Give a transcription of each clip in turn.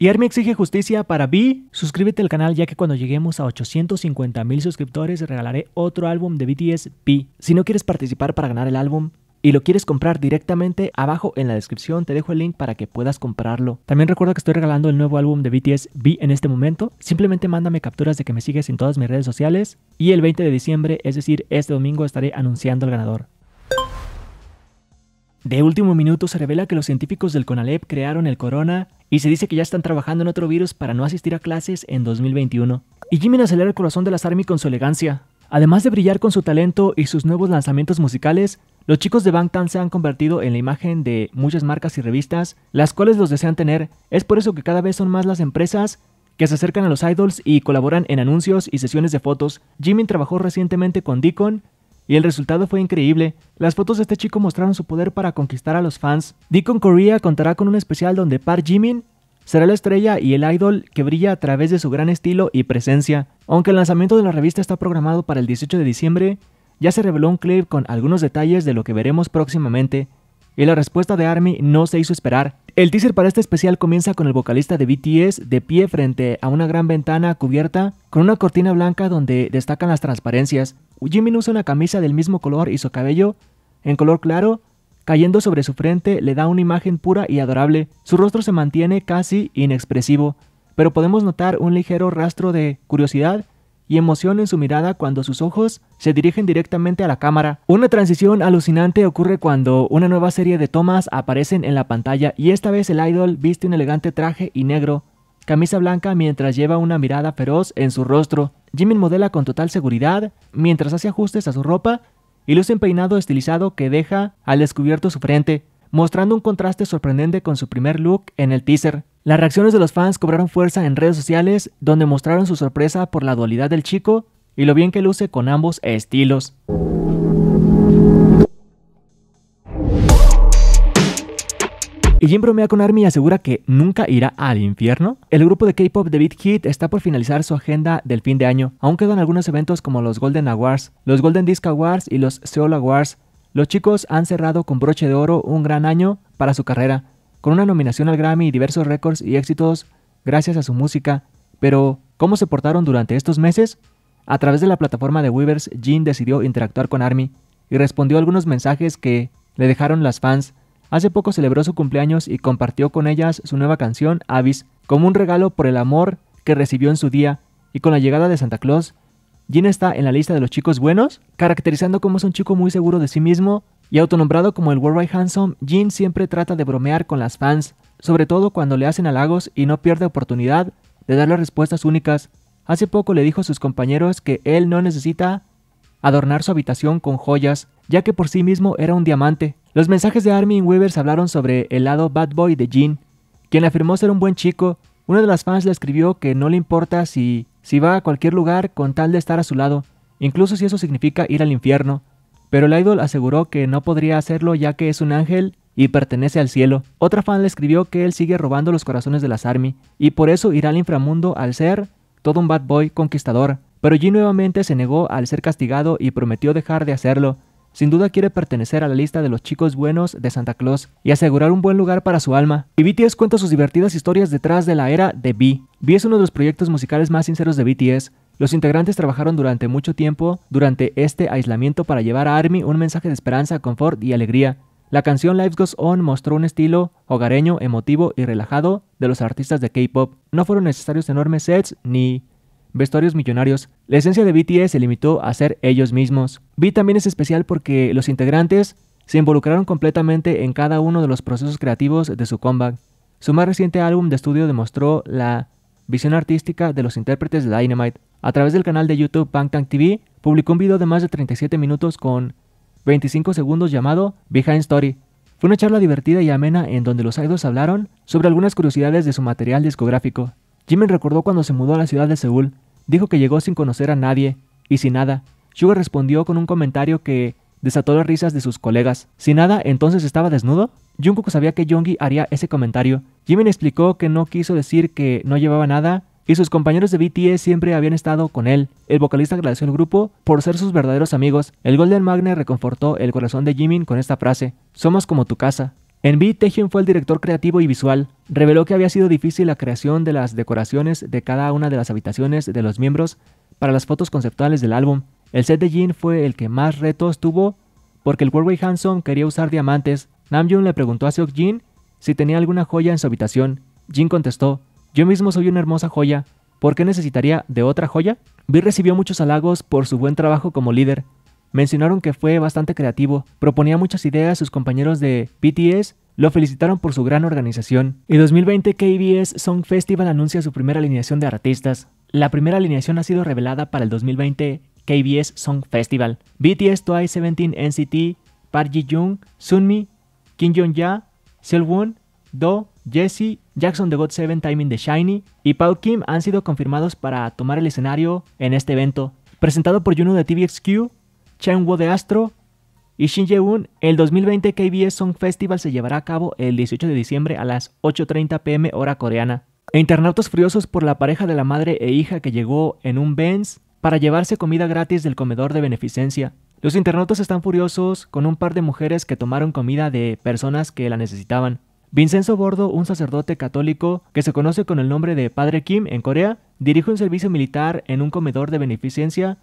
Y Army exige justicia para B. Suscríbete al canal ya que cuando lleguemos a 850 mil suscriptores regalaré otro álbum de BTS B. Si no quieres participar para ganar el álbum, y lo quieres comprar directamente, abajo en la descripción te dejo el link para que puedas comprarlo. También recuerdo que estoy regalando el nuevo álbum de BTS V en este momento. Simplemente mándame capturas de que me sigues en todas mis redes sociales y el 20 de diciembre, es decir, este domingo estaré anunciando el ganador. De último minuto se revela que los científicos del CONALEP crearon el corona y se dice que ya están trabajando en otro virus para no asistir a clases en 2021. Y Jimin acelera el corazón de las ARMY con su elegancia. Además de brillar con su talento y sus nuevos lanzamientos musicales, los chicos de Bangtan se han convertido en la imagen de muchas marcas y revistas, las cuales los desean tener. Es por eso que cada vez son más las empresas que se acercan a los idols y colaboran en anuncios y sesiones de fotos. Jimin trabajó recientemente con Deacon, y el resultado fue increíble. Las fotos de este chico mostraron su poder para conquistar a los fans. Deacon Korea contará con un especial donde Park Jimin será la estrella y el idol que brilla a través de su gran estilo y presencia. Aunque el lanzamiento de la revista está programado para el 18 de diciembre, ya se reveló un clip con algunos detalles de lo que veremos próximamente, y la respuesta de ARMY no se hizo esperar. El teaser para este especial comienza con el vocalista de BTS de pie frente a una gran ventana cubierta con una cortina blanca donde destacan las transparencias. Jimin usa una camisa del mismo color y su cabello, en color claro, cayendo sobre su frente, le da una imagen pura y adorable. Su rostro se mantiene casi inexpresivo, pero podemos notar un ligero rastro de curiosidad y emoción en su mirada cuando sus ojos se dirigen directamente a la cámara. Una transición alucinante ocurre cuando una nueva serie de tomas aparecen en la pantalla y esta vez el idol viste un elegante traje y negro, camisa blanca mientras lleva una mirada feroz en su rostro. Jimmy modela con total seguridad mientras hace ajustes a su ropa y luce un peinado estilizado que deja al descubierto su frente, mostrando un contraste sorprendente con su primer look en el teaser. Las reacciones de los fans cobraron fuerza en redes sociales donde mostraron su sorpresa por la dualidad del chico y lo bien que luce con ambos estilos. Y Jim bromea con Army y asegura que nunca irá al infierno. El grupo de K-pop The Beat Hit está por finalizar su agenda del fin de año. Aún quedan algunos eventos como los Golden Awards, los Golden Disc Awards y los Seoul Awards. Los chicos han cerrado con broche de oro un gran año para su carrera, con una nominación al Grammy y diversos récords y éxitos gracias a su música. Pero, ¿cómo se portaron durante estos meses? A través de la plataforma de Weavers, Jin decidió interactuar con Army y respondió a algunos mensajes que le dejaron las fans Hace poco celebró su cumpleaños y compartió con ellas su nueva canción, Avis, como un regalo por el amor que recibió en su día y con la llegada de Santa Claus. Jin está en la lista de los chicos buenos, caracterizando como es un chico muy seguro de sí mismo y autonombrado como el Worldwide Handsome, Jin siempre trata de bromear con las fans, sobre todo cuando le hacen halagos y no pierde oportunidad de darle respuestas únicas. Hace poco le dijo a sus compañeros que él no necesita adornar su habitación con joyas, ya que por sí mismo era un diamante. Los mensajes de Armin Weavers hablaron sobre el lado bad boy de Jin, quien afirmó ser un buen chico. Uno de las fans le escribió que no le importa si, si va a cualquier lugar con tal de estar a su lado, incluso si eso significa ir al infierno. Pero el idol aseguró que no podría hacerlo ya que es un ángel y pertenece al cielo. Otra fan le escribió que él sigue robando los corazones de las ARMY y por eso irá al inframundo al ser todo un bad boy conquistador. Pero Jin nuevamente se negó al ser castigado y prometió dejar de hacerlo. Sin duda quiere pertenecer a la lista de los chicos buenos de Santa Claus y asegurar un buen lugar para su alma. Y BTS cuenta sus divertidas historias detrás de la era de B. B es uno de los proyectos musicales más sinceros de BTS. Los integrantes trabajaron durante mucho tiempo durante este aislamiento para llevar a ARMY un mensaje de esperanza, confort y alegría. La canción Life Goes On mostró un estilo hogareño, emotivo y relajado de los artistas de K-pop. No fueron necesarios enormes sets ni vestuarios millonarios, la esencia de BTS se limitó a ser ellos mismos. V también es especial porque los integrantes se involucraron completamente en cada uno de los procesos creativos de su comeback. Su más reciente álbum de estudio demostró la visión artística de los intérpretes de Dynamite. A través del canal de YouTube Bangtan TV, publicó un video de más de 37 minutos con 25 segundos llamado Behind Story. Fue una charla divertida y amena en donde los idols hablaron sobre algunas curiosidades de su material discográfico. Jimin recordó cuando se mudó a la ciudad de Seúl, Dijo que llegó sin conocer a nadie y sin nada. Sugar respondió con un comentario que desató las risas de sus colegas. ¿Sin nada, entonces estaba desnudo? Jungkook sabía que Jungkook haría ese comentario. Jimin explicó que no quiso decir que no llevaba nada y sus compañeros de BTS siempre habían estado con él. El vocalista agradeció al grupo por ser sus verdaderos amigos. El Golden Magnet reconfortó el corazón de Jimin con esta frase: Somos como tu casa. En B, fue el director creativo y visual. Reveló que había sido difícil la creación de las decoraciones de cada una de las habitaciones de los miembros para las fotos conceptuales del álbum. El set de Jin fue el que más retos tuvo porque el Warway Hanson quería usar diamantes. Namjoon le preguntó a Seo-Jin si tenía alguna joya en su habitación. Jin contestó, yo mismo soy una hermosa joya, ¿por qué necesitaría de otra joya? B recibió muchos halagos por su buen trabajo como líder, Mencionaron que fue bastante creativo, proponía muchas ideas a sus compañeros de BTS, lo felicitaron por su gran organización. Y 2020 KBS Song Festival anuncia su primera alineación de artistas. La primera alineación ha sido revelada para el 2020 KBS Song Festival. BTS, Twice, Seventeen, NCT, Park Ji-jung, Sunmi, Kim Jong-ja, Woon, Do, Jesse, Jackson The God Seven Timing the Shiny y Pau Kim han sido confirmados para tomar el escenario en este evento. Presentado por Juno de TVXQ, Wo de Astro y Shin un El 2020 KBS Song Festival se llevará a cabo el 18 de diciembre a las 8.30 pm hora coreana. E internautas furiosos por la pareja de la madre e hija que llegó en un Benz para llevarse comida gratis del comedor de beneficencia. Los internautas están furiosos con un par de mujeres que tomaron comida de personas que la necesitaban. Vincenzo Bordo, un sacerdote católico que se conoce con el nombre de Padre Kim en Corea, dirige un servicio militar en un comedor de beneficencia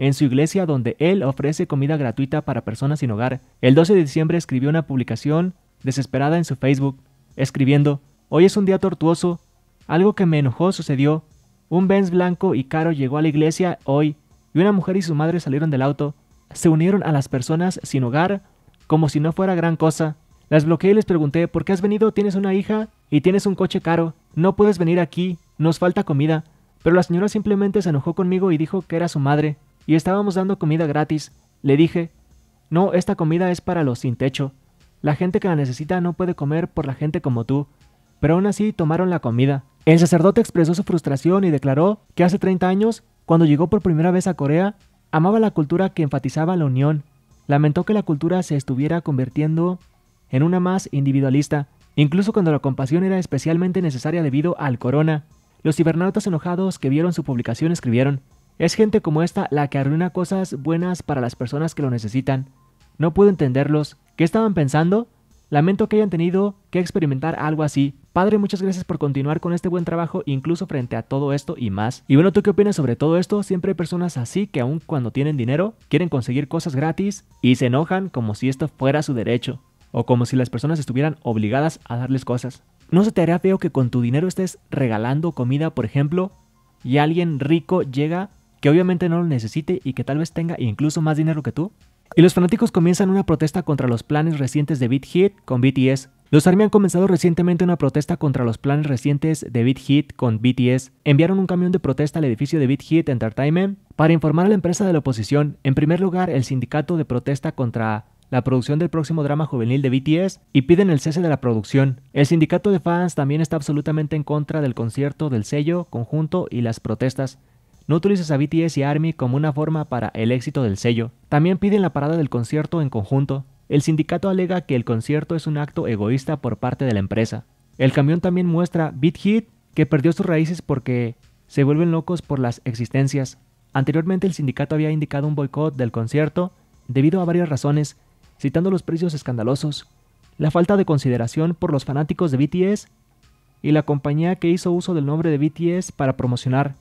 en su iglesia donde él ofrece comida gratuita para personas sin hogar. El 12 de diciembre escribió una publicación desesperada en su Facebook, escribiendo, Hoy es un día tortuoso, algo que me enojó sucedió, un Benz blanco y caro llegó a la iglesia hoy, y una mujer y su madre salieron del auto, se unieron a las personas sin hogar, como si no fuera gran cosa. Las bloqueé y les pregunté, ¿por qué has venido? ¿Tienes una hija? ¿Y tienes un coche caro? No puedes venir aquí, nos falta comida. Pero la señora simplemente se enojó conmigo y dijo que era su madre y estábamos dando comida gratis, le dije, no, esta comida es para los sin techo. La gente que la necesita no puede comer por la gente como tú. Pero aún así tomaron la comida. El sacerdote expresó su frustración y declaró que hace 30 años, cuando llegó por primera vez a Corea, amaba la cultura que enfatizaba la unión. Lamentó que la cultura se estuviera convirtiendo en una más individualista, incluso cuando la compasión era especialmente necesaria debido al corona. Los cibernautas enojados que vieron su publicación escribieron, es gente como esta la que arruina cosas buenas para las personas que lo necesitan. No puedo entenderlos. ¿Qué estaban pensando? Lamento que hayan tenido que experimentar algo así. Padre, muchas gracias por continuar con este buen trabajo, incluso frente a todo esto y más. Y bueno, ¿tú qué opinas sobre todo esto? Siempre hay personas así que aun cuando tienen dinero, quieren conseguir cosas gratis y se enojan como si esto fuera su derecho, o como si las personas estuvieran obligadas a darles cosas. ¿No se te haría feo que con tu dinero estés regalando comida, por ejemplo, y alguien rico llega que obviamente no lo necesite y que tal vez tenga incluso más dinero que tú? Y los fanáticos comienzan una protesta contra los planes recientes de BitHit Hit con BTS. Los ARMY han comenzado recientemente una protesta contra los planes recientes de BitHit Hit con BTS. Enviaron un camión de protesta al edificio de BitHit Hit Entertainment para informar a la empresa de la oposición. En primer lugar, el sindicato de protesta contra la producción del próximo drama juvenil de BTS y piden el cese de la producción. El sindicato de fans también está absolutamente en contra del concierto del sello conjunto y las protestas no utilizas a BTS y ARMY como una forma para el éxito del sello. También piden la parada del concierto en conjunto. El sindicato alega que el concierto es un acto egoísta por parte de la empresa. El camión también muestra Beat Hit, que perdió sus raíces porque se vuelven locos por las existencias. Anteriormente el sindicato había indicado un boicot del concierto debido a varias razones, citando los precios escandalosos, la falta de consideración por los fanáticos de BTS y la compañía que hizo uso del nombre de BTS para promocionar.